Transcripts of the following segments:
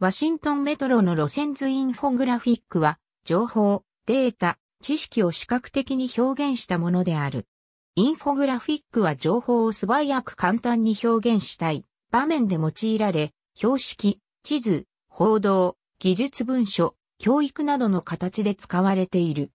ワシントンメトロの路線図インフォグラフィックは、情報、データ、知識を視覚的に表現したものである。インフォグラフィックは情報を素早く簡単に表現したい場面で用いられ、標識、地図、報道、技術文書、教育などの形で使われている。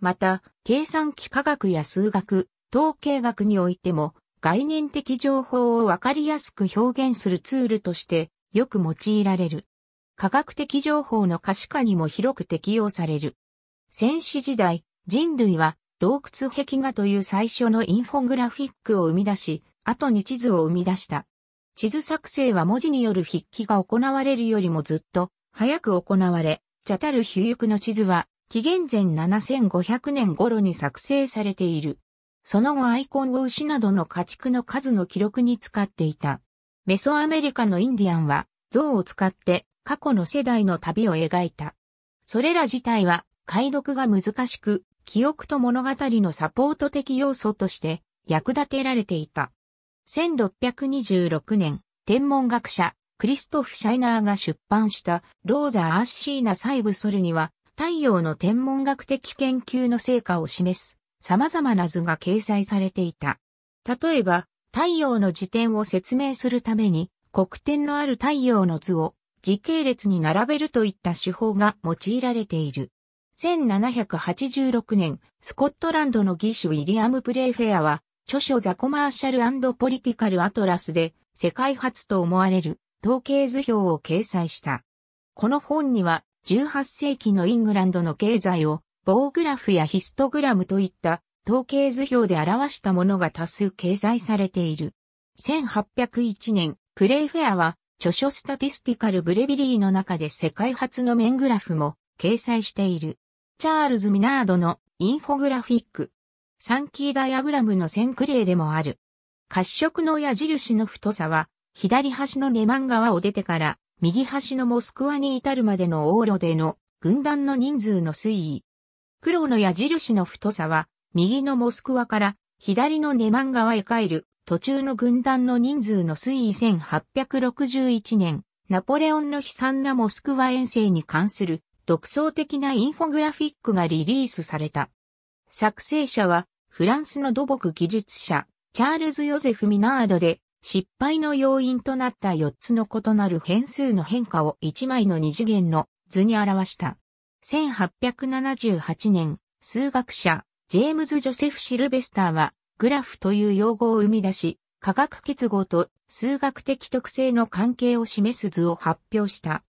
また、計算機科学や数学、統計学においても、概念的情報をわかりやすく表現するツールとしてよく用いられる。科学的情報の可視化にも広く適用される。戦死時代、人類は洞窟壁画という最初のインフォグラフィックを生み出し、後に地図を生み出した。地図作成は文字による筆記が行われるよりもずっと早く行われ、チャタルヒュユクの地図は紀元前7500年頃に作成されている。その後アイコンを牛などの家畜の数の記録に使っていた。メソアメリカのインディアンは、像を使って過去の世代の旅を描いた。それら自体は解読が難しく、記憶と物語のサポート的要素として役立てられていた。1626年、天文学者、クリストフ・シャイナーが出版したローザ・アッシーナ・サイブソルには、太陽の天文学的研究の成果を示す様々な図が掲載されていた。例えば、太陽の自転を説明するために、黒点のある太陽の図を時系列に並べるといった手法が用いられている。1786年、スコットランドの義手ウィリアム・プレイフェアは、著書ザ・コマーシャルポリティカル・アトラスで、世界初と思われる統計図表を掲載した。この本には、18世紀のイングランドの経済を、棒グラフやヒストグラムといった統計図表で表したものが多数掲載されている。1801年、プレイフェアは、著書スタティスティカル・ブレビリーの中で世界初の面グラフも掲載している。チャールズ・ミナードのインフォグラフィック。サンキーダイアグラムの線クレーでもある。褐色の矢印の太さは、左端のレマン川を出てから、右端のモスクワに至るまでの往路での軍団の人数の推移。黒の矢印の太さは、右のモスクワから左のネマン川へ帰る途中の軍団の人数の推移1861年、ナポレオンの悲惨なモスクワ遠征に関する独創的なインフォグラフィックがリリースされた。作成者はフランスの土木技術者、チャールズ・ヨゼフ・ミナードで失敗の要因となった4つの異なる変数の変化を1枚の2次元の図に表した。1878年、数学者、ジェームズ・ジョセフ・シルベスターは、グラフという用語を生み出し、化学結合と数学的特性の関係を示す図を発表した。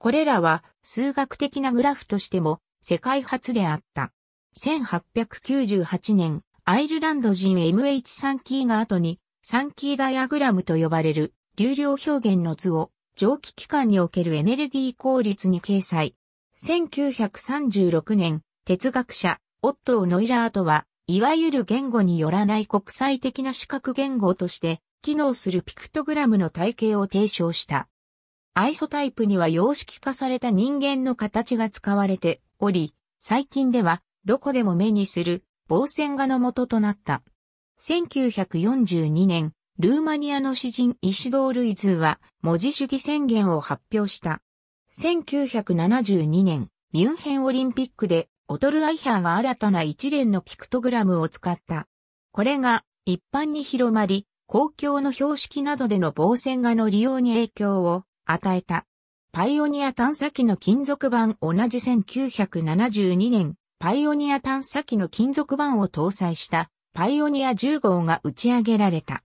これらは数学的なグラフとしても世界初であった。1898年、アイルランド人 MH3 キーが後に3キーダイアグラムと呼ばれる流量表現の図を蒸気機関におけるエネルギー効率に掲載。1936年、哲学者オットー・ノイラーとは、いわゆる言語によらない国際的な視覚言語として、機能するピクトグラムの体系を提唱した。アイソタイプには様式化された人間の形が使われており、最近では、どこでも目にする、防線画の元となった。1942年、ルーマニアの詩人イシドール・イズーは文字主義宣言を発表した。1972年、ミュンヘンオリンピックでオトルアイハーが新たな一連のピクトグラムを使った。これが一般に広まり、公共の標識などでの防線画の利用に影響を与えた。パイオニア探査機の金属板同じ1972年、パイオニア探査機の金属板を搭載したパイオニア10号が打ち上げられた。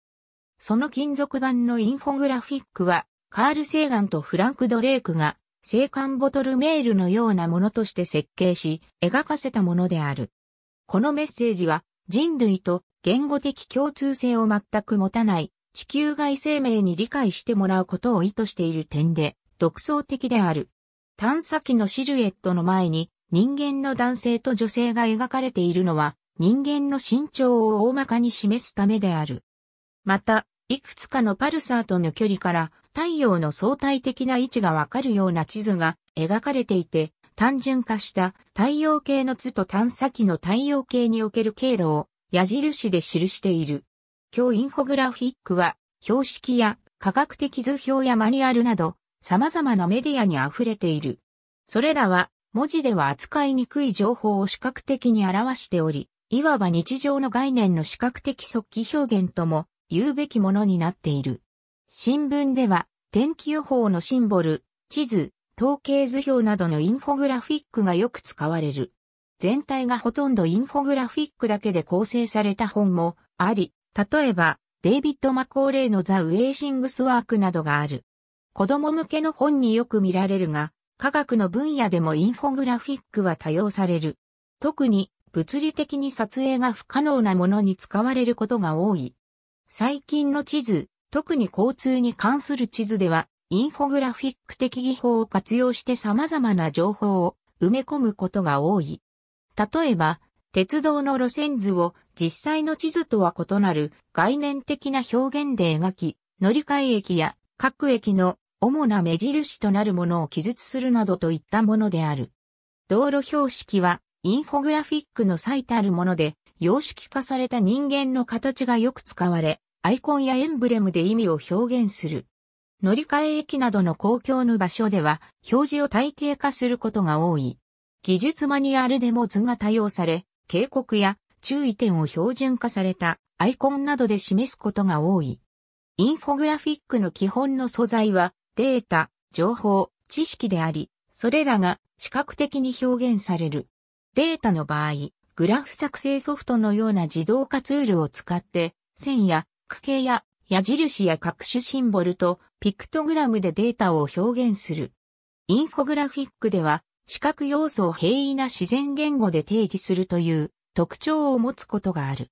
その金属板のインフォグラフィックは、カール・セーガンとフランク・ドレイクが青函ボトルメールのようなものとして設計し、描かせたものである。このメッセージは、人類と言語的共通性を全く持たない地球外生命に理解してもらうことを意図している点で独創的である。探査機のシルエットの前に人間の男性と女性が描かれているのは人間の身長を大まかに示すためである。また、いくつかのパルサーとの距離から太陽の相対的な位置がわかるような地図が描かれていて、単純化した太陽系の図と探査機の太陽系における経路を矢印で記している。今日インフォグラフィックは標識や科学的図表やマニュアルなど様々なメディアに溢れている。それらは文字では扱いにくい情報を視覚的に表しており、いわば日常の概念の視覚的即帰表現とも言うべきものになっている。新聞では、天気予報のシンボル、地図、統計図表などのインフォグラフィックがよく使われる。全体がほとんどインフォグラフィックだけで構成された本もあり、例えば、デイビッド・マコーレイのザ・ウェイシングス・ワークなどがある。子供向けの本によく見られるが、科学の分野でもインフォグラフィックは多用される。特に、物理的に撮影が不可能なものに使われることが多い。最近の地図、特に交通に関する地図では、インフォグラフィック的技法を活用して様々な情報を埋め込むことが多い。例えば、鉄道の路線図を実際の地図とは異なる概念的な表現で描き、乗り換え駅や各駅の主な目印となるものを記述するなどといったものである。道路標識はインフォグラフィックの最たるもので、様式化された人間の形がよく使われ、アイコンやエンブレムで意味を表現する。乗り換え駅などの公共の場所では表示を体系化することが多い。技術マニュアルでも図が多用され、警告や注意点を標準化されたアイコンなどで示すことが多い。インフォグラフィックの基本の素材はデータ、情報、知識であり、それらが視覚的に表現される。データの場合、グラフ作成ソフトのような自動化ツールを使って、線や区形や矢印や各種シンボルとピクトグラムでデータを表現する。インフォグラフィックでは視覚要素を平易な自然言語で定義するという特徴を持つことがある。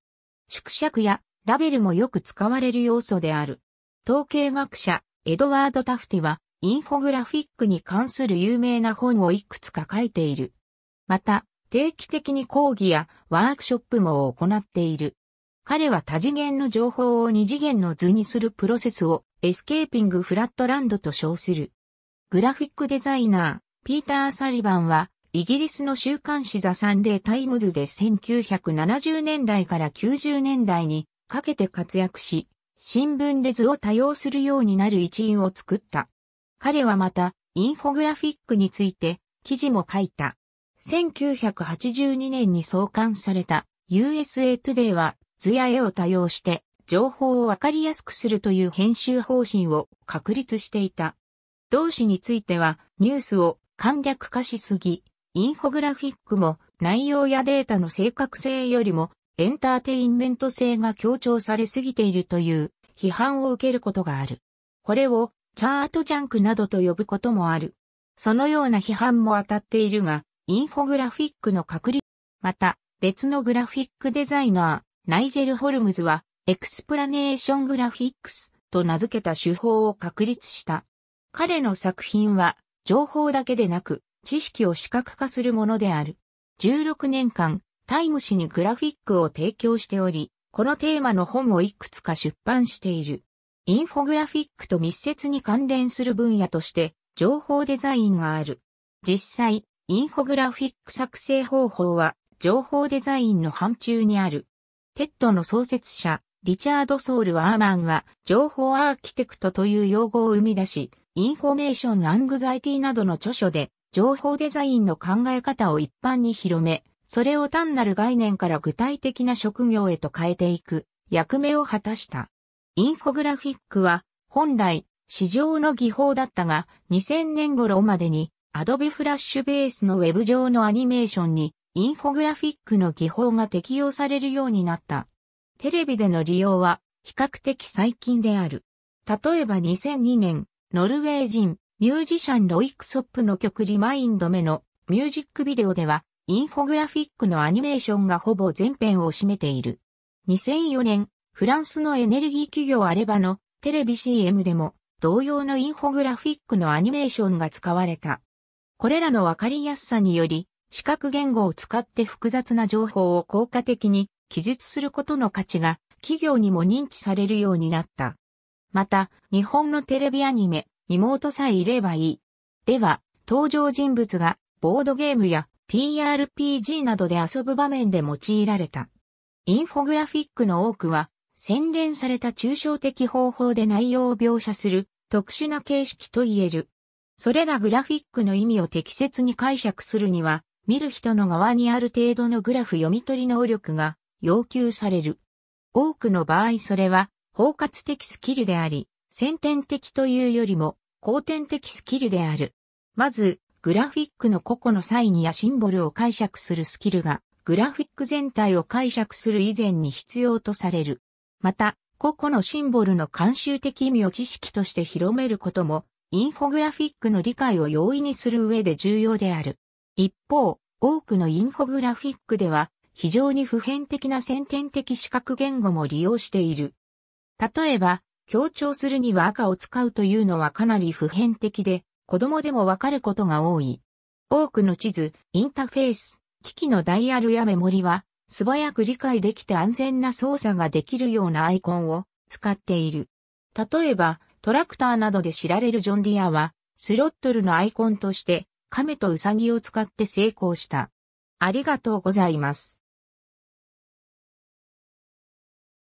縮尺やラベルもよく使われる要素である。統計学者エドワード・タフティはインフォグラフィックに関する有名な本をいくつか書いている。また、定期的に講義やワークショップも行っている。彼は多次元の情報を二次元の図にするプロセスをエスケーピングフラットランドと称する。グラフィックデザイナー、ピーター・サリバンは、イギリスの週刊誌ザ・サンデー・タイムズで1970年代から90年代にかけて活躍し、新聞で図を多用するようになる一員を作った。彼はまた、インフォグラフィックについて記事も書いた。1982年に創刊された USA Today は図や絵を多用して情報をわかりやすくするという編集方針を確立していた。同紙についてはニュースを簡略化しすぎ、インフォグラフィックも内容やデータの正確性よりもエンターテインメント性が強調されすぎているという批判を受けることがある。これをチャートジャンクなどと呼ぶこともある。そのような批判も当たっているが、インフォグラフィックの確立、また別のグラフィックデザイナー、ナイジェル・ホルムズは、エクスプラネーショングラフィックスと名付けた手法を確立した。彼の作品は、情報だけでなく、知識を視覚化するものである。16年間、タイム誌にグラフィックを提供しており、このテーマの本をいくつか出版している。インフォグラフィックと密接に関連する分野として、情報デザインがある。実際、インフォグラフィック作成方法は、情報デザインの範疇にある。テッドの創設者、リチャード・ソール・ワーマンは、情報アーキテクトという用語を生み出し、インフォメーション・アングザイティなどの著書で、情報デザインの考え方を一般に広め、それを単なる概念から具体的な職業へと変えていく、役目を果たした。インフォグラフィックは、本来、市場の技法だったが、2000年頃までに、アドビフラッシュベースのウェブ上のアニメーションにインフォグラフィックの技法が適用されるようになった。テレビでの利用は比較的最近である。例えば2002年、ノルウェー人ミュージシャンロイクソップの曲リマインド目のミュージックビデオではインフォグラフィックのアニメーションがほぼ全編を占めている。2004年、フランスのエネルギー企業アレバのテレビ CM でも同様のインフォグラフィックのアニメーションが使われた。これらのわかりやすさにより、視覚言語を使って複雑な情報を効果的に記述することの価値が企業にも認知されるようになった。また、日本のテレビアニメ、妹さえいればいい。では、登場人物がボードゲームや TRPG などで遊ぶ場面で用いられた。インフォグラフィックの多くは、洗練された抽象的方法で内容を描写する特殊な形式と言える。それらグラフィックの意味を適切に解釈するには、見る人の側にある程度のグラフ読み取り能力が要求される。多くの場合それは包括的スキルであり、先天的というよりも後天的スキルである。まず、グラフィックの個々のサインやシンボルを解釈するスキルが、グラフィック全体を解釈する以前に必要とされる。また、個々のシンボルの慣習的意味を知識として広めることも、インフォグラフィックの理解を容易にする上で重要である。一方、多くのインフォグラフィックでは、非常に普遍的な先天的視覚言語も利用している。例えば、強調するには赤を使うというのはかなり普遍的で、子供でもわかることが多い。多くの地図、インターフェース、機器のダイヤルやメモリは、素早く理解できて安全な操作ができるようなアイコンを使っている。例えば、トラクターなどで知られるジョンディアは、スロットルのアイコンとして、亀とウサギを使って成功した。ありがとうございます。